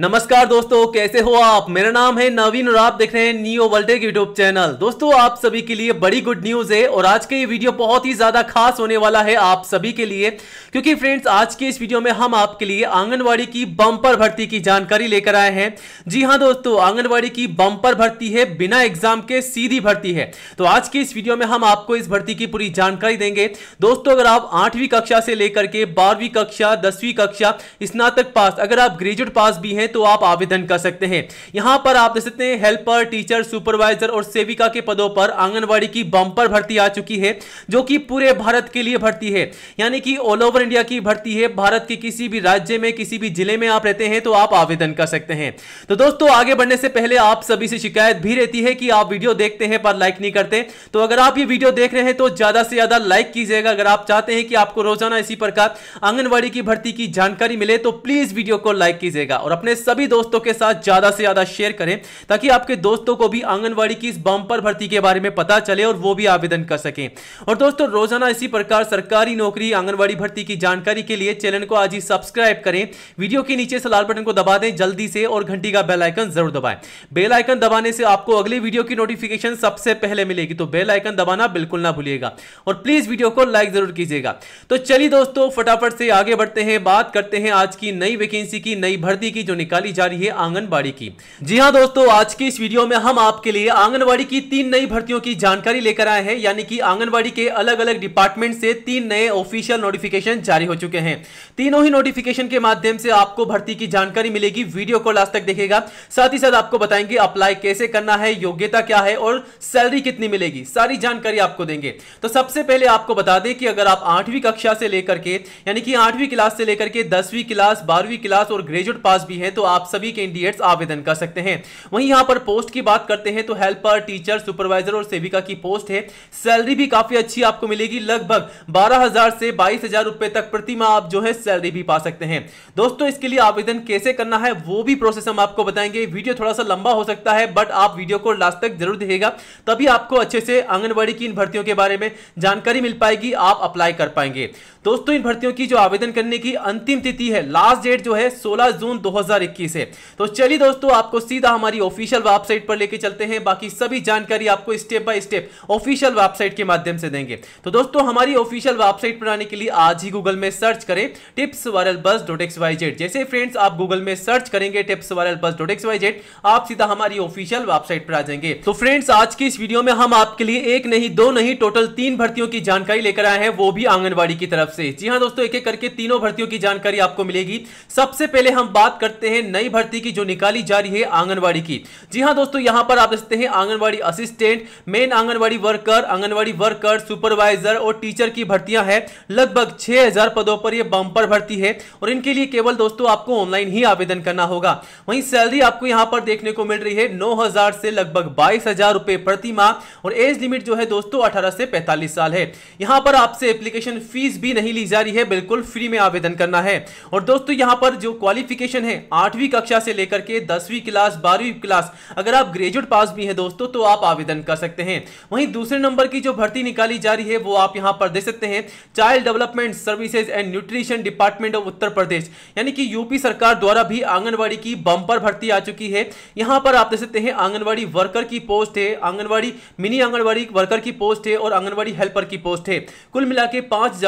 नमस्कार दोस्तों कैसे हो आप मेरा नाम है नवीन और आप देख रहे हैं नियो वर्ल्ड यूट्यूब चैनल दोस्तों आप सभी के लिए बड़ी गुड न्यूज है और आज का ये वीडियो बहुत ही ज्यादा खास होने वाला है आप सभी के लिए क्योंकि फ्रेंड्स आज के इस वीडियो में हम आपके लिए आंगनवाड़ी की बम्पर भर्ती की जानकारी लेकर आए हैं जी हाँ दोस्तों आंगनबाड़ी की बम्पर भर्ती है बिना एग्जाम के सीधी भर्ती है तो आज के इस वीडियो में हम आपको इस भर्ती की पूरी जानकारी देंगे दोस्तों अगर आप आठवीं कक्षा से लेकर के बारहवीं कक्षा दसवीं कक्षा स्नातक पास अगर आप ग्रेजुएट पास भी हैं हैं तो आप आवेदन कर सकते हैं यहां पर आप देख सकते हैं हेल्पर टीचर सुपरवाइजर और सेविका के पदों पर आंगनबाड़ी की बंपर भर्ती आ चुकी है जो कि पूरे भारत के लिए भर्ती है यानी कि ऑल ओवर इंडिया की भर्ती है भारत के किसी भी राज्य में किसी भी जिले में आप रहते हैं तो आप आवेदन कर सकते हैं तो दोस्तों आगे बढ़ने से पहले आप सभी से शिकायत भी रहती है कि आप वीडियो देखते हैं पर लाइक नहीं करते तो अगर आप ये वीडियो देख रहे हैं तो ज्यादा से ज्यादा लाइक कीजिएगा अगर आप चाहते हैं कि आपको रोजाना इसी प्रकार आंगनबाड़ी की भर्ती की जानकारी मिले तो प्लीज वीडियो को लाइक कीजिएगा और अपने अपने सभी दोस्तों के साथ ज़्यादा से ज़्यादा शेयर करें ताकि आपके दोस्तों को भी आंगनबाड़ी की इस बम्पर भर्ती के बारे में पता चले और वो भी आवेदन कर सके और दोस्तों रोजाना इसी प्रकार सरकारी नौकरी आंगनबाड़ी भर्ती की जानकारी के लिए चैनल को आज ही सब्सक्राइब करें वीडियो के नीचे से लाल बटन को दबा दें जल्दी से और घंटी का बेलाइकन जरूर दबाएं बेलाइकन दबाने से आपको अगली वीडियो की नोटिफिकेशन सबसे पहले मिलेगी तो बेलाइकन दबाना बिल्कुल ना भूलिएगा और प्लीज वीडियो को लाइक जरूर कीजिएगा तो चलिए दोस्तों फटाफट से आगे बढ़ते हैं बात करते हैं आज की नई वैकेंसी की नई भर्ती की जो निकाली जा रही है आंगनबाड़ी की जी हाँ दोस्तों आज की इस वीडियो में हम आपके लिए आंगनबाड़ी की तीन नई भर्तियों की जानकारी लेकर आए हैं यानी कि आंगनबाड़ी के अलग अलग डिपार्टमेंट से तीन नए ऑफिशियल नोटिफिकेशन जारी हो चुके हैं तीनों ही नोटिफिकेशन के माध्यम से आपको भर्ती की जानकारी मिलेगी वीडियो को लास्ट तक देखेगा साथ ही साथ आपको बताएंगे अप्लाई कैसे करना है योग्यता क्या है और सैलरी कितनी मिलेगी सारी जानकारी आपको देंगे तो सबसे पहले आपको बता दें कि अगर आप आठवीं कक्षा से लेकर के यानी कि आठवीं क्लास से लेकर के दसवीं क्लास बारहवीं क्लास और ग्रेजुएट पास भी है तो आप सभी कैंडिडेट्स आवेदन कर सकते हैं वहीं यहाँ पर पोस्ट की बात करते हैं तो हेल्पर टीचर सुपरवाइजर और सेविका की पोस्ट है सैलरी भी काफी अच्छी आपको मिलेगी लगभग बारह से बाईस रुपए तक प्रति माह आप जो है सैलरी भी पा सकते हैं दोस्तों इसके लिए आवेदन कैसे करना है वो भी प्रोसेस हम आपको बताएंगे वीडियो थोड़ा सा लंबा हो सकता है बट आप वीडियो को लास्ट तक जरूर देखेगा तभी आपको अच्छे से आंगनबाड़ी की इन भर्तियों के बारे में जानकारी मिल पाएगी आप अप्लाई कर पाएंगे दोस्तों इन भर्तियों की जो आवेदन करने की अंतिम तिथि है लास्ट डेट जो है सोलह जून दो 2021 है तो चलिए दोस्तों आपको सीधा हमारी ऑफिशियल वेबसाइट पर लेके चलते हैं बाकी सभी जानकारी आपको step by step official website के माध्यम से देंगे तो दोस्तों हमारी ऑफिशियल वेबसाइट पर आने के लिए आज ही गूगल में सर्च करें tips viral bus dot X Y Z जैसे फ्रेंड्स आप गूगल में सर्च करेंगे tips viral bus dot X Y Z आप सीधा हमारी ऑफिशियल वेबसाइट पर आ जाएंगे तो फ्रेंड्स आज की इस वीडियो में हम आपके लिए एक नहीं दो नहीं टोटल तीन भर्तियों की जानकारी लेकर आए हैं वो भी आंगनबाड़ी की तरफ से जी हाँ दोस्तों एक एक करके तीनों भर्तियों की जानकारी आपको मिलेगी सबसे पहले हम बात करते करते हैं नई भर्ती की जो निकाली जा रही है आंगनबाड़ी की जी हाँ दोस्तों यहाँ पर आप देख सकते हैं Anganwadi assistant main Anganwadi worker Anganwadi worker supervisor और टीचर की भर्तियां हैं लगभग छह पदों पर यह बम्पर भर्ती है और इनके लिए केवल दोस्तों आपको ऑनलाइन ही आवेदन करना होगा वहीं सैलरी आपको यहाँ पर देखने को मिल रही है नौ से लगभग बाईस रुपए प्रति माह और एज लिमिट जो है दोस्तों अठारह से पैंतालीस साल है यहाँ पर आपसे एप्लीकेशन फीस भी नहीं ली जा रही है बिल्कुल फ्री में आवेदन करना है और दोस्तों यहाँ पर जो क्वालिफिकेशन है आठवीं कक्षा से लेकर के दसवीं क्लास बारहवीं क्लास अगर आप ग्रेजुएट पास भी हैं दोस्तों तो आप आवेदन कर सकते हैं वहीं दूसरे नंबर की जो भर्ती निकाली जा रही है वो आप यहां पर देख सकते हैं child development services and nutrition department of Uttar Pradesh यानी कि यूपी सरकार द्वारा भी आंगनबाड़ी की बंपर भर्ती आ चुकी है यहाँ पर आप देख सकते हैं आंगनबाड़ी वर्कर की पोस्ट है आंगनबाड़ी मिनी आंगनबाड़ी वर्कर की पोस्ट है और आंगनबाड़ी हेल्पर की पोस्ट है कुल मिला के पांच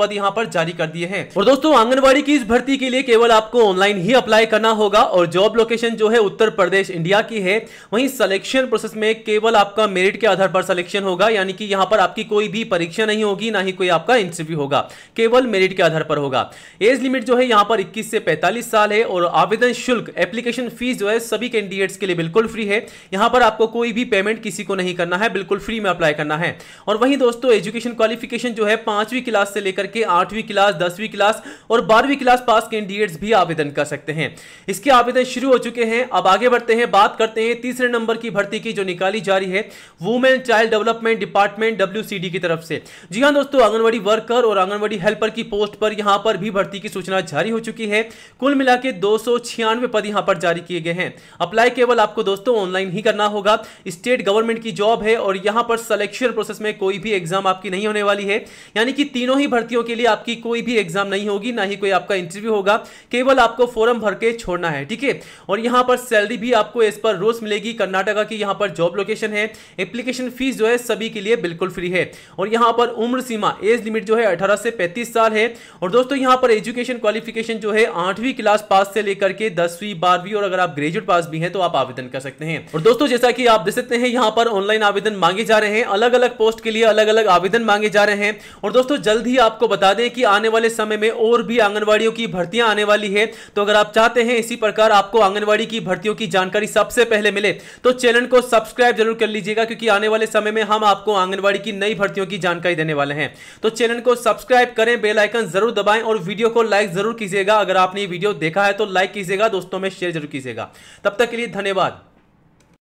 पद यहाँ पर जारी कर दिए हैं और दोस्तों आंगनबाड़ी की इस भर्ती के लिए केवल आपको ऑनलाइन ही अप्लाई अप्लाई करना होगा और जॉब लोकेशन जो है उत्तर प्रदेश इंडिया की है वहीं सिलेक्शन प्रोसेस में केवल आपका मेरिट के आधार पर सिलेक्शन होगा यानी कि यहां पर आपकी कोई भी परीक्षा नहीं होगी ना ही कोई आपका इंटरव्यू होगा केवल मेरिट के आधार पर होगा एज लिमिट जो है यहां पर 21 से 45 साल है और आवेदन शुल्क एप्लीकेशन फीस जो है सभी कैंडिडेट्स के लिए बिल्कुल फ्री है यहां पर आपको कोई भी पेमेंट किसी को नहीं करना है बिल्कुल फ्री में अप्लाई करना है और वहीं दोस्तों एजुकेशन क्वालिफिकेशन जो है पांचवी क्लास से लेकर के आठवीं क्लास दसवीं क्लास और बारहवीं क्लास पास कैंडिडेट्स भी आवेदन कर सकते हैं हैं इसके आवेदन शुरू हो चुके हैं अब आगे बढ़ते हैं बात करते हैं तीसरे नंबर की भर्ती की जो निकाली जा रही है women child development department W की तरफ से जी हाँ दोस्तों आंगनबाड़ी वर्कर और आंगनबाड़ी हेल्पर की पोस्ट पर यहाँ पर भी भर्ती की सूचना जारी हो चुकी है कुल मिला के पद यहाँ पर जारी किए गए हैं अप्लाई केवल आपको दोस्तों ऑनलाइन ही करना होगा स्टेट गवर्नमेंट की जॉब है और यहाँ पर सिलेक्शन प्रोसेस में कोई भी एग्जाम आपकी नहीं होने वाली है यानी कि तीनों ही भर्तियों के लिए आपकी कोई भी एग्जाम नहीं होगी ना ही कोई आपका इंटरव्यू होगा केवल आपको फॉर्म भर करके छोड़ना है ठीक है और यहाँ पर सैलरी भी आपको इस पर रोज मिलेगी कर्नाटका की यहाँ पर जॉब लोकेशन है एप्लीकेशन फीस जो है सभी के लिए बिल्कुल फ्री है और यहाँ पर उम्र सीमा एज लिमिट जो है अठारह से पैंतीस साल है और दोस्तों यहाँ पर एजुकेशन क्वालिफिकेशन जो है आठवीं क्लास पास से लेकर के दसवीं बारहवीं और अगर आप ग्रेजुएट पास भी हैं तो आप आवेदन कर सकते हैं और दोस्तों जैसा कि आप देख सकते हैं यहाँ पर ऑनलाइन आवेदन मांगे जा रहे हैं अलग अलग पोस्ट के लिए अलग अलग आवेदन मांगे जा रहे हैं और दोस्तों जल्द ही आपको बता दें कि आने वाले समय में और भी आंगनबाड़ियों की भर्तियां आने वाली है तो अगर आप चाह बनाते हैं इसी प्रकार आपको आंगनबाड़ी की भर्तियों की जानकारी सबसे पहले मिले तो चैनल को सब्सक्राइब जरूर कर लीजिएगा क्योंकि आने वाले समय में हम आपको आंगनबाड़ी की नई भर्तियों की जानकारी देने वाले हैं तो चैनल को सब्सक्राइब करें बेलाइकन जरूर दबाएं और वीडियो को लाइक जरूर कीजिएगा अगर आपने वीडियो देखा है तो लाइक कीजिएगा दोस्तों में शेयर जरूर कीजिएगा तब तक के लिए धन्यवाद